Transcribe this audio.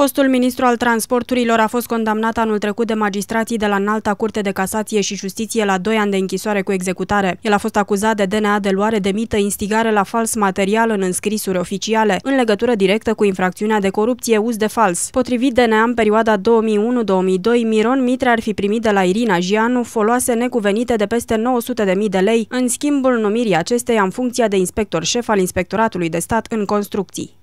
Fostul ministru al transporturilor a fost condamnat anul trecut de magistrații de la Înalta Curte de Casație și Justiție la 2 ani de închisoare cu executare. El a fost acuzat de DNA de luare de mită, instigare la fals material în înscrisuri oficiale, în legătură directă cu infracțiunea de corupție uz de fals. Potrivit DNA, în perioada 2001-2002, Miron Mitre ar fi primit de la Irina Gianu foloase necuvenite de peste 900.000 de lei, în schimbul numirii acesteia în funcția de inspector șef al Inspectoratului de Stat în Construcții.